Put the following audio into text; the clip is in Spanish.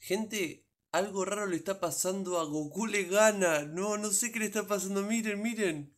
Gente, algo raro le está pasando a Goku le gana. No, no sé qué le está pasando. Miren, miren.